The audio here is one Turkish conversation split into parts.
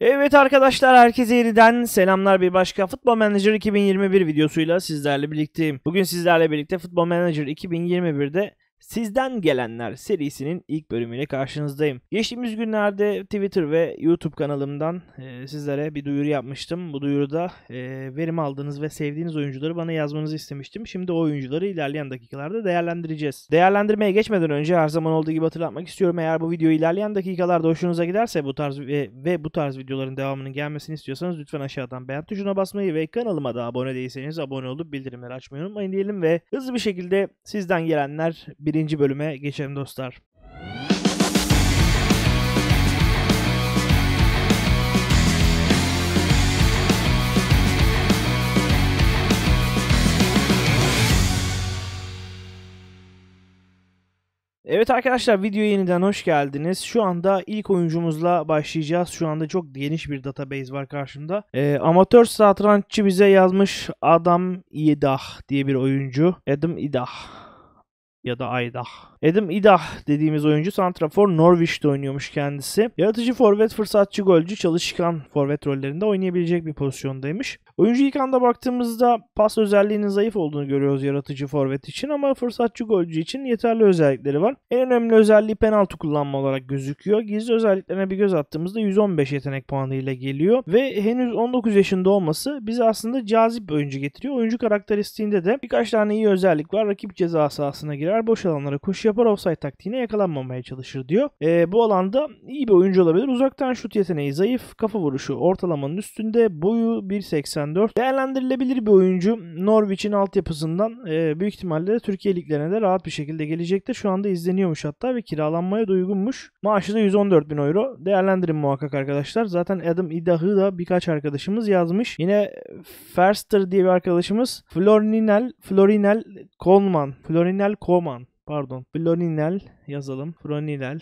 Evet arkadaşlar herkese yeniden selamlar bir başka Futbol Manager 2021 videosuyla sizlerle birlikteyim. Bugün sizlerle birlikte Futbol Manager 2021'de Sizden Gelenler serisinin ilk bölümüyle karşınızdayım. Geçtiğimiz günlerde Twitter ve YouTube kanalımdan e, sizlere bir duyuru yapmıştım. Bu duyuruda e, verim aldığınız ve sevdiğiniz oyuncuları bana yazmanızı istemiştim. Şimdi o oyuncuları ilerleyen dakikalarda değerlendireceğiz. Değerlendirmeye geçmeden önce her zaman olduğu gibi hatırlatmak istiyorum. Eğer bu video ilerleyen dakikalarda hoşunuza giderse bu tarz ve, ve bu tarz videoların devamının gelmesini istiyorsanız lütfen aşağıdan beğen tuşuna basmayı ve kanalıma da abone değilseniz abone olup bildirimleri açmayı unutmayın diyelim ve hızlı bir şekilde sizden gelenler bir birinci bölüme geçelim dostlar. Evet arkadaşlar videoya yeniden hoş geldiniz. Şu anda ilk oyuncumuzla başlayacağız. Şu anda çok geniş bir database var karşımda. E, amatör satranççı bize yazmış Adam Yedah diye bir oyuncu. Adam Yedah ya da Aydah. Edim Idah dediğimiz oyuncu Santrafor Norwich'te oynuyormuş kendisi. Yaratıcı forvet, fırsatçı golcü, çalışkan forvet rollerinde oynayabilecek bir pozisyondaymış. Oyuncu ilk anda baktığımızda pas özelliğinin zayıf olduğunu görüyoruz yaratıcı forvet için ama fırsatçı golcü için yeterli özellikleri var. En önemli özelliği penaltı kullanma olarak gözüküyor. Gizli özelliklerine bir göz attığımızda 115 yetenek puanıyla geliyor ve henüz 19 yaşında olması bizi aslında cazip bir oyuncu getiriyor. Oyuncu karakteristiğinde de birkaç tane iyi özellik var. Rakip ceza sahasına girer, boş alanlara koşuyor yapar offside taktiğine yakalanmamaya çalışır diyor. E, bu alanda iyi bir oyuncu olabilir. Uzaktan şut yeteneği zayıf. Kafa vuruşu ortalamanın üstünde. Boyu 1.84. Değerlendirilebilir bir oyuncu. Norwich'in altyapısından e, büyük ihtimalle de Türkiye liglerine de rahat bir şekilde gelecektir. Şu anda izleniyormuş hatta ve kiralanmaya da uygunmuş. Maaşı da 114 bin euro. Değerlendirin muhakkak arkadaşlar. Zaten Adam İdah'ı da birkaç arkadaşımız yazmış. Yine Ferster diye bir arkadaşımız Florinel, Florinel Coleman, Florinel Coleman Pardon. Florinel yazalım. Florinel.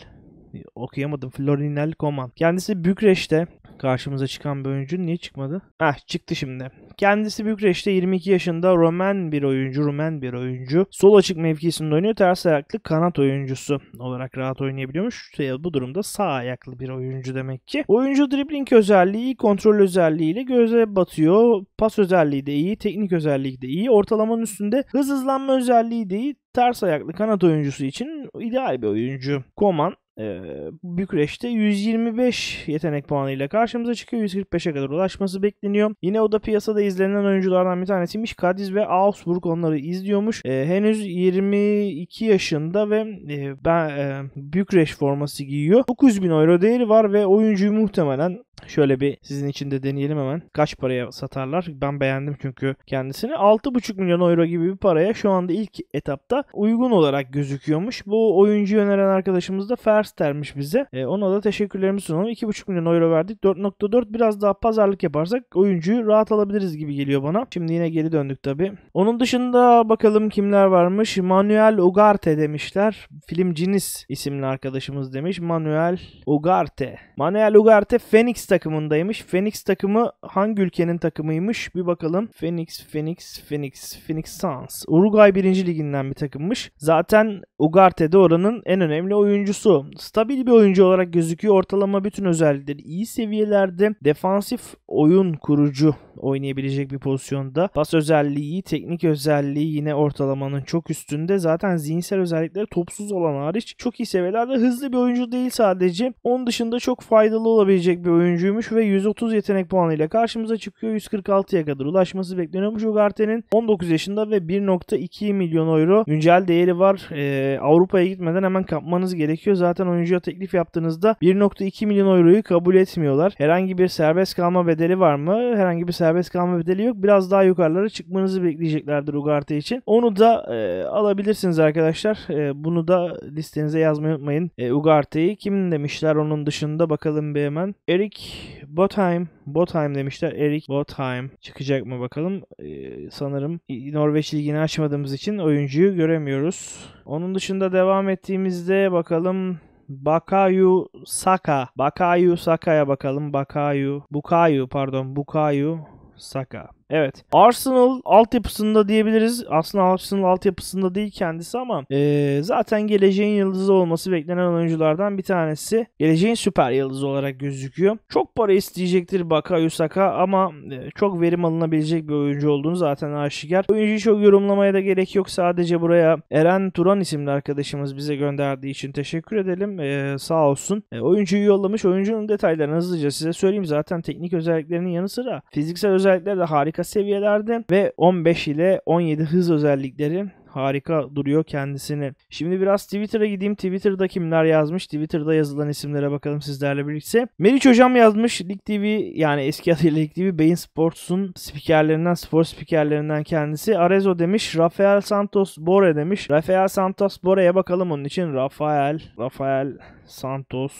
Okuyamadım. Florinel Koman. Kendisi Bükreş'te karşımıza çıkan bir oyuncu niye çıkmadı? Ah çıktı şimdi. Kendisi Bükreş'te 22 yaşında Romen bir oyuncu, Rumen bir oyuncu. Sol açık mevkisinde oynuyor. Ters ayaklı kanat oyuncusu olarak rahat oynayabiliyormuş. Bu durumda sağ ayaklı bir oyuncu demek ki. Oyuncu dribbling özelliği, iyi kontrol özelliğiyle göze batıyor. Pas özelliği de iyi, teknik özelliği de iyi. Ortalamanın üstünde hız hızlanma özelliği de iyi ters ayaklı kanat oyuncusu için ideal bir oyuncu. Koman e, Bükreş'te 125 yetenek puanıyla karşımıza çıkıyor. 145'e kadar ulaşması bekleniyor. Yine o da piyasada izlenen oyunculardan bir tanesiymiş. Kadiz ve Augsburg onları izliyormuş. E, henüz 22 yaşında ve e, ben e, Bükreş forması giyiyor. 900 bin euro değeri var ve oyuncuyu muhtemelen Şöyle bir sizin için de deneyelim hemen. Kaç paraya satarlar? Ben beğendim çünkü kendisini. 6,5 milyon euro gibi bir paraya şu anda ilk etapta uygun olarak gözüküyormuş. Bu oyuncu öneren arkadaşımız da Ferster'miş bize. E, ona da teşekkürlerimi sunalım. 2,5 milyon euro verdik. 4.4 biraz daha pazarlık yaparsak oyuncuyu rahat alabiliriz gibi geliyor bana. Şimdi yine geri döndük tabi. Onun dışında bakalım kimler varmış. Manuel Ugarte demişler. Film Cinis isimli arkadaşımız demiş. Manuel Ugarte. Manuel Ugarte Phoenix takımındaymış. Phoenix takımı hangi ülkenin takımıymış? Bir bakalım. Phoenix, Phoenix, Phoenix, Phoenix Suns. Uruguay 1. liginden bir takımmış. Zaten Ugarte de oranın en önemli oyuncusu. Stabil bir oyuncu olarak gözüküyor. Ortalama bütün özellikleri iyi seviyelerde. Defansif oyun kurucu oynayabilecek bir pozisyonda. Pas özelliği teknik özelliği yine ortalamanın çok üstünde. Zaten zihinsel özellikleri topsuz olan hariç çok iyi seviyelerde. Hızlı bir oyuncu değil sadece. Onun dışında çok faydalı olabilecek bir oyuncu oyuncuymuş ve 130 yetenek puanıyla karşımıza çıkıyor. 146'ya kadar ulaşması bekleniyormuş. Ugarte'nin 19 yaşında ve 1.2 milyon euro güncel değeri var. Ee, Avrupa'ya gitmeden hemen kapmanız gerekiyor. Zaten oyuncuya teklif yaptığınızda 1.2 milyon euroyu kabul etmiyorlar. Herhangi bir serbest kalma bedeli var mı? Herhangi bir serbest kalma bedeli yok. Biraz daha yukarılara çıkmanızı bekleyeceklerdir Ugarte için. Onu da e, alabilirsiniz arkadaşlar. E, bunu da listenize yazmayı unutmayın. E, Ugarte'yi kim demişler onun dışında bakalım bir hemen. Erik Botheim, Botheim demişler. Erik Botheim çıkacak mı bakalım. Ee, sanırım Norveç ligini açmadığımız için oyuncuyu göremiyoruz. Onun dışında devam ettiğimizde bakalım Bakayu Saka. Bakayu Saka'ya bakalım. Bakayu. Bukayu pardon. Bukayu Saka. Evet. Arsenal altyapısında diyebiliriz. Aslında Arsenal altyapısında değil kendisi ama e, zaten geleceğin yıldızı olması beklenen oyunculardan bir tanesi. Geleceğin süper yıldızı olarak gözüküyor. Çok para isteyecektir Bakayo Saka ama e, çok verim alınabilecek bir oyuncu olduğunu zaten aşikar. Oyuncuyu çok yorumlamaya da gerek yok. Sadece buraya Eren Turan isimli arkadaşımız bize gönderdiği için teşekkür edelim. E, sağ olsun. E, oyuncuyu yollamış. Oyuncunun detaylarını hızlıca size söyleyeyim. Zaten teknik özelliklerinin yanı sıra fiziksel özellikler de harika harika seviyelerde ve 15 ile 17 hız özellikleri harika duruyor kendisini. Şimdi biraz Twitter'a gideyim. Twitter'da kimler yazmış? Twitter'da yazılan isimlere bakalım sizlerle birlikte. Meriç Hocam yazmış. Lig TV yani eski adıyla Lig TV Beyin Sports'un spikerlerinden, spor spikerlerinden kendisi. Arezo demiş. Rafael Santos Bore demiş. Rafael Santos Bore'ye bakalım onun için. Rafael, Rafael Santos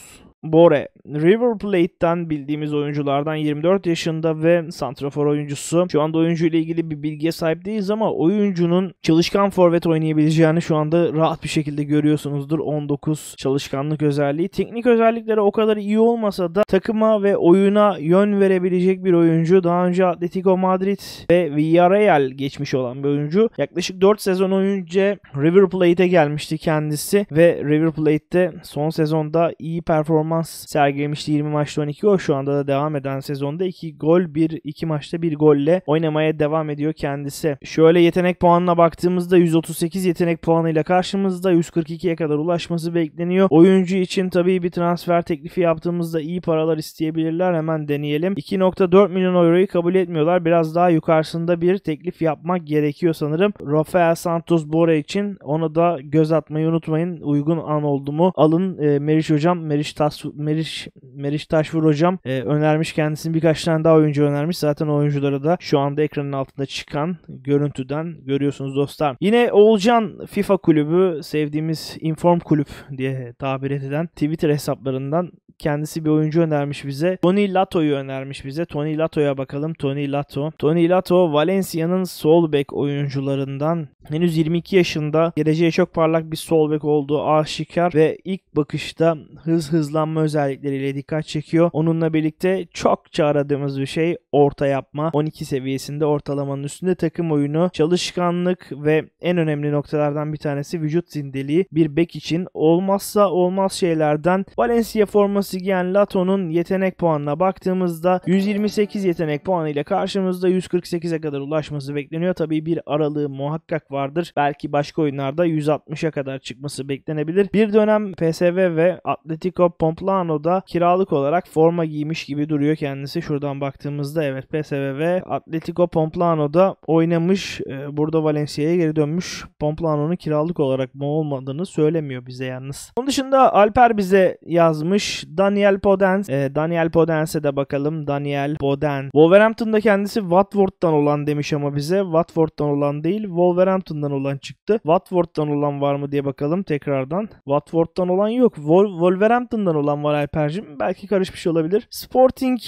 Bore, River Plate'den bildiğimiz oyunculardan 24 yaşında ve santrafor oyuncusu. Şu anda oyuncu ile ilgili bir bilgiye sahip değiliz ama oyuncunun çalışkan forvet oynayabileceğini şu anda rahat bir şekilde görüyorsunuzdur. 19 çalışkanlık özelliği. Teknik özellikleri o kadar iyi olmasa da takıma ve oyuna yön verebilecek bir oyuncu. Daha önce Atletico Madrid ve Villarreal geçmiş olan bir oyuncu. Yaklaşık 4 sezon önce River Plate'e gelmişti kendisi ve River Plate'de son sezonda iyi performans performans sergilemişti 20 maçta 12 gol. Şu anda da devam eden sezonda 2 gol 1 2 maçta 1 golle oynamaya devam ediyor kendisi. Şöyle yetenek puanına baktığımızda 138 yetenek puanıyla karşımızda 142'ye kadar ulaşması bekleniyor. Oyuncu için tabii bir transfer teklifi yaptığımızda iyi paralar isteyebilirler. Hemen deneyelim. 2.4 milyon euroyu kabul etmiyorlar. Biraz daha yukarısında bir teklif yapmak gerekiyor sanırım. Rafael Santos Bora için onu da göz atmayı unutmayın. Uygun an oldu mu alın. E, Meriç Hocam, Meriç Tas Meriç, Meriç Taşvur hocam e, önermiş kendisini birkaç tane daha oyuncu önermiş. Zaten oyunculara da şu anda ekranın altında çıkan görüntüden görüyorsunuz dostlar. Yine Oğulcan FIFA kulübü sevdiğimiz Inform kulüp diye tabir edilen Twitter hesaplarından kendisi bir oyuncu önermiş bize. Tony Lato'yu önermiş bize. Tony Lato'ya bakalım. Tony Lato. Tony Lato Valencia'nın sol bek oyuncularından henüz 22 yaşında geleceğe çok parlak bir sol bek olduğu aşikar ve ilk bakışta hız hızlanma özellikleriyle dikkat çekiyor. Onunla birlikte çok aradığımız bir şey orta yapma. 12 seviyesinde ortalamanın üstünde takım oyunu, çalışkanlık ve en önemli noktalardan bir tanesi vücut zindeliği. Bir bek için olmazsa olmaz şeylerden Valencia forması Sygien Lato'nun yetenek puanına baktığımızda 128 yetenek puanı ile karşımızda 148'e kadar ulaşması bekleniyor. Tabii bir aralığı muhakkak vardır. Belki başka oyunlarda 160'a kadar çıkması beklenebilir. Bir dönem PSV ve Atletico Pomplano'da kiralık olarak forma giymiş gibi duruyor kendisi. Şuradan baktığımızda evet PSV ve Atletico Pomplano'da oynamış. E, burada Valencia'ya geri dönmüş. Pomplano'nun kiralık olarak mı olmadığını söylemiyor bize yalnız. Onun dışında Alper bize yazmış. Daniel Podence. E, Daniel Podense de bakalım. Daniel Poden. Wolverhampton'da kendisi Watford'dan olan demiş ama bize. Watford'dan olan değil Wolverhampton'dan olan çıktı. Watford'dan olan var mı diye bakalım tekrardan. Watford'dan olan yok. Wolverhampton'dan olan var Alper'cim. Belki karışmış olabilir. Sporting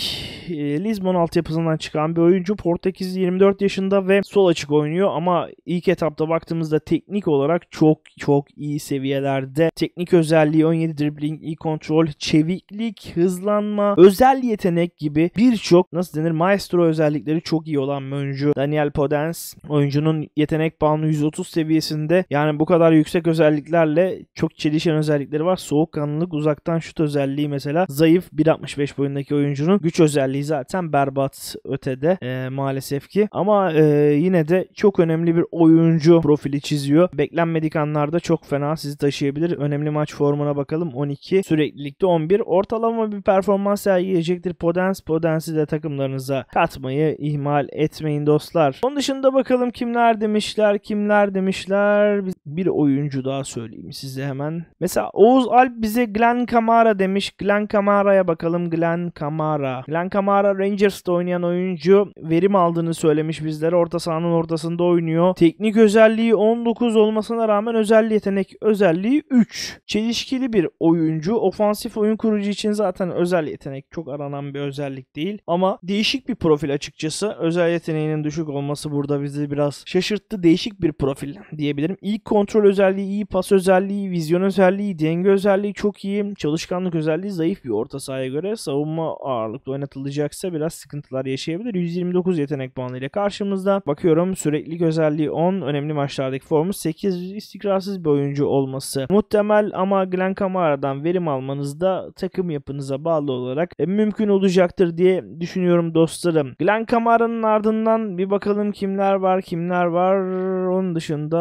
e, Lisbon altyapısından çıkan bir oyuncu. Portekizli 24 yaşında ve sol açık oynuyor ama ilk etapta baktığımızda teknik olarak çok çok iyi seviyelerde. Teknik özelliği 17 dribbling, iyi kontrol, çeviklik, hızlanma, özel yetenek gibi birçok nasıl denir maestro özellikleri çok iyi olan bir oyuncu. Daniel Podens oyuncunun yetenek puanı 130 seviyesinde. Yani bu kadar yüksek özelliklerle çok çelişen özellikleri var. Soğukkanlılık, uzaktan şut özelliği mesela zayıf 1.65 boyundaki oyuncunun güç özelliği liderliği zaten berbat ötede e, maalesef ki. Ama e, yine de çok önemli bir oyuncu profili çiziyor. Beklenmedik anlarda çok fena sizi taşıyabilir. Önemli maç formuna bakalım. 12 süreklilikte 11. Ortalama bir performans sergileyecektir. Podens Podens'i de takımlarınıza katmayı ihmal etmeyin dostlar. Onun dışında bakalım kimler demişler kimler demişler. Bir oyuncu daha söyleyeyim size hemen. Mesela Oğuz Alp bize Glenn Kamara demiş. Glenn Kamara'ya bakalım. Glenn Kamara. Glenn Kamara Kamara Rangers'ta oynayan oyuncu verim aldığını söylemiş bizlere. Orta sahanın ortasında oynuyor. Teknik özelliği 19 olmasına rağmen özel yetenek özelliği 3. Çelişkili bir oyuncu. Ofansif oyun kurucu için zaten özel yetenek çok aranan bir özellik değil. Ama değişik bir profil açıkçası. Özel yeteneğinin düşük olması burada bizi biraz şaşırttı. Değişik bir profil diyebilirim. İlk kontrol özelliği iyi, pas özelliği, vizyon özelliği, denge özelliği çok iyi. Çalışkanlık özelliği zayıf bir orta sahaya göre savunma ağırlıklı oynatıldığı alacaksa biraz sıkıntılar yaşayabilir. 129 yetenek puanıyla karşımızda. Bakıyorum sürekli özelliği 10. Önemli maçlardaki formu 8. istikrarsız bir oyuncu olması muhtemel ama Glen Camara'dan verim almanız da takım yapınıza bağlı olarak e, mümkün olacaktır diye düşünüyorum dostlarım. Glen Camara'nın ardından bir bakalım kimler var kimler var. Onun dışında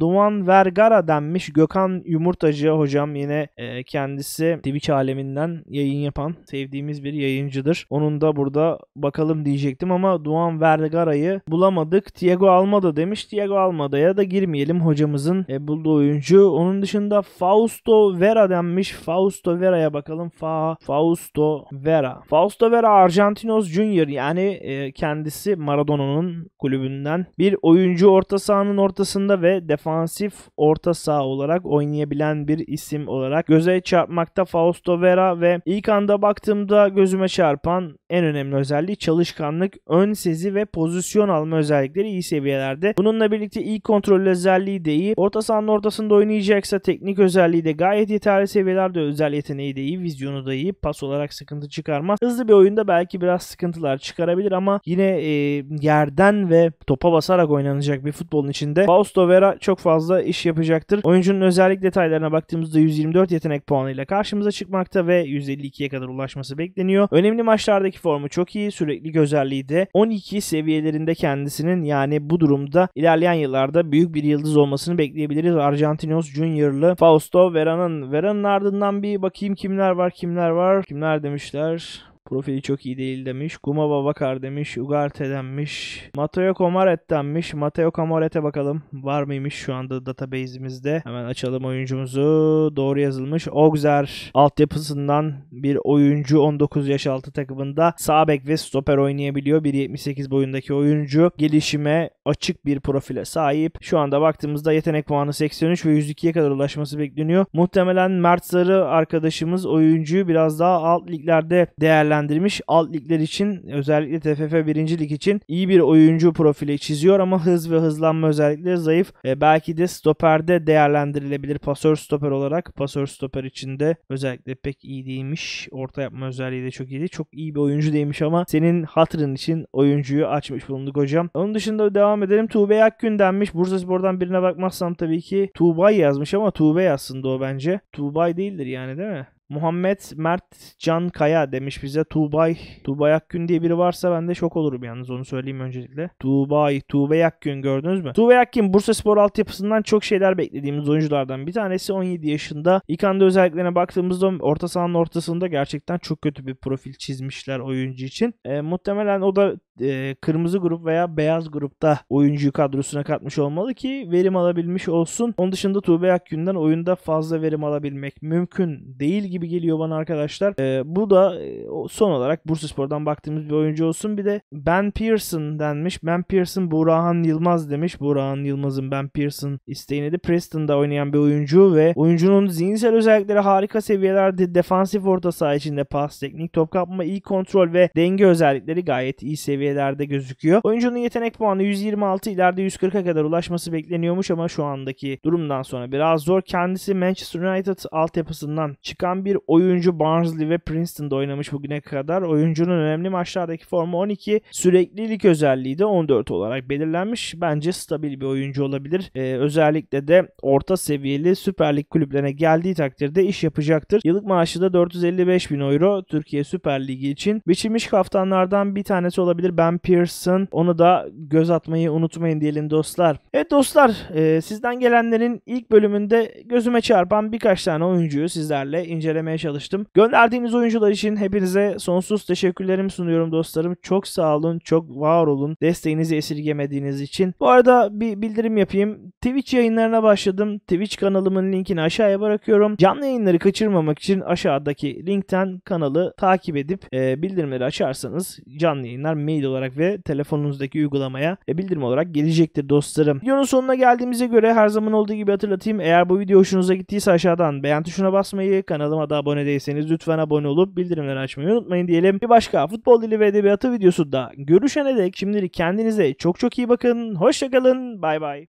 Duman Vergara denmiş Gökhan Yumurtacı hocam yine e, kendisi Twitch aleminden yayın yapan sevdiğimiz bir yayıncıdır. Onu sonunda burada bakalım diyecektim ama Duan Vergara'yı bulamadık. Thiago almadı demiş. Thiago ya da girmeyelim hocamızın e, bulduğu oyuncu. Onun dışında Fausto Vera denmiş. Fausto Vera'ya bakalım. Fa Fausto Vera. Fausto Vera Argentinos Junior yani e, kendisi Maradona'nın kulübünden bir oyuncu orta sahanın ortasında ve defansif orta saha olarak oynayabilen bir isim olarak göze çarpmakta Fausto Vera ve ilk anda baktığımda gözüme çarpan en önemli özelliği çalışkanlık, ön sezi ve pozisyon alma özellikleri iyi seviyelerde. Bununla birlikte iyi kontrol özelliği de iyi. Orta sahanın ortasında oynayacaksa teknik özelliği de gayet yeterli seviyelerde. Özel yeteneği de iyi, vizyonu da iyi. Pas olarak sıkıntı çıkarmaz. Hızlı bir oyunda belki biraz sıkıntılar çıkarabilir ama yine e, yerden ve topa basarak oynanacak bir futbolun içinde Fausto Vera çok fazla iş yapacaktır. Oyuncunun özellik detaylarına baktığımızda 124 yetenek puanıyla karşımıza çıkmakta ve 152'ye kadar ulaşması bekleniyor. Önemli maçlarda Maçlardaki formu çok iyi, sürekli gözerliği de 12 seviyelerinde kendisinin yani bu durumda ilerleyen yıllarda büyük bir yıldız olmasını bekleyebiliriz. Argentinos Junior'lı Fausto Vera'nın. Vera'nın ardından bir bakayım kimler var kimler var kimler demişler. Profili çok iyi değil demiş. Guma Babakar demiş. Ugarte denmiş. Mateo Komaret denmiş. Mateo Komaret'e bakalım. Var mıymış şu anda database'imizde? Hemen açalım oyuncumuzu. Doğru yazılmış. Ogzer altyapısından bir oyuncu 19 yaş altı takımında sağ bek ve stoper oynayabiliyor. 1.78 boyundaki oyuncu. Gelişime açık bir profile sahip. Şu anda baktığımızda yetenek puanı 83 ve 102'ye kadar ulaşması bekleniyor. Muhtemelen Mert Sarı arkadaşımız oyuncuyu biraz daha alt liglerde değerlendiriyor değerlendirmiş. Alt ligler için özellikle TFF 1. lig için iyi bir oyuncu profili çiziyor ama hız ve hızlanma özellikleri zayıf. E, belki de stoperde değerlendirilebilir pasör stoper olarak. Pasör stoper içinde özellikle pek iyi değilmiş. Orta yapma özelliği de çok iyiydi. Çok iyi bir oyuncu değilmiş ama senin hatırın için oyuncuyu açmış bulunduk hocam. Onun dışında devam edelim. Tuğbe Akgün denmiş. Bursa Spor'dan birine bakmazsam tabii ki Tuğbay yazmış ama Tuğbe yazsın da o bence. Tuğbay değildir yani değil mi? Muhammed Mert Can Kaya demiş bize Tuğbay. Tuğbay Akgün diye biri varsa ben de şok olurum yalnız onu söyleyeyim öncelikle. Tuğbay, Tuğbay Akgün gördünüz mü? Tuğbay Akgün Bursa Spor altyapısından çok şeyler beklediğimiz oyunculardan bir tanesi. 17 yaşında. İlk anda özelliklerine baktığımızda orta sahanın ortasında gerçekten çok kötü bir profil çizmişler oyuncu için. E, muhtemelen o da e, kırmızı grup veya beyaz grupta oyuncuyu kadrosuna katmış olmalı ki verim alabilmiş olsun. Onun dışında Tuğbe Akgün'den oyunda fazla verim alabilmek mümkün değil gibi geliyor bana arkadaşlar. E, bu da e, son olarak Bursaspor'dan baktığımız bir oyuncu olsun. Bir de Ben Pearson denmiş. Ben Pearson Burahan Yılmaz demiş. Burahan Yılmaz'ın Ben Pearson isteğini de Preston'da oynayan bir oyuncu ve oyuncunun zihinsel özellikleri harika seviyelerde defansif orta saha içinde pas, teknik top kapma, iyi kontrol ve denge özellikleri gayet iyi seviye seviyelerde gözüküyor. Oyuncunun yetenek puanı 126 ileride 140'a kadar ulaşması bekleniyormuş ama şu andaki durumdan sonra biraz zor. Kendisi Manchester United altyapısından çıkan bir oyuncu Barnsley ve Princeton'da oynamış bugüne kadar. Oyuncunun önemli maçlardaki formu 12, süreklilik özelliği de 14 olarak belirlenmiş. Bence stabil bir oyuncu olabilir. Ee, özellikle de orta seviyeli Süper Lig kulüplerine geldiği takdirde iş yapacaktır. Yıllık maaşı da 455 bin euro. Türkiye Süper Ligi için biçilmiş kaftanlardan bir tanesi olabilir ben Pearson. Onu da göz atmayı unutmayın diyelim dostlar. Evet dostlar e, sizden gelenlerin ilk bölümünde gözüme çarpan birkaç tane oyuncuyu sizlerle incelemeye çalıştım. Gönderdiğiniz oyuncular için hepinize sonsuz teşekkürlerimi sunuyorum dostlarım. Çok sağ olun, çok var olun. Desteğinizi esirgemediğiniz için. Bu arada bir bildirim yapayım. Twitch yayınlarına başladım. Twitch kanalımın linkini aşağıya bırakıyorum. Canlı yayınları kaçırmamak için aşağıdaki linkten kanalı takip edip e, bildirimleri açarsanız canlı yayınlar mail mail olarak ve telefonunuzdaki uygulamaya e, bildirim olarak gelecektir dostlarım. Videonun sonuna geldiğimize göre her zaman olduğu gibi hatırlatayım. Eğer bu video hoşunuza gittiyse aşağıdan beğen tuşuna basmayı, kanalıma da abone değilseniz lütfen abone olup bildirimleri açmayı unutmayın diyelim. Bir başka futbol dili ve edebiyatı videosu da görüşene dek şimdilik kendinize çok çok iyi bakın. Hoşçakalın. Bay bay.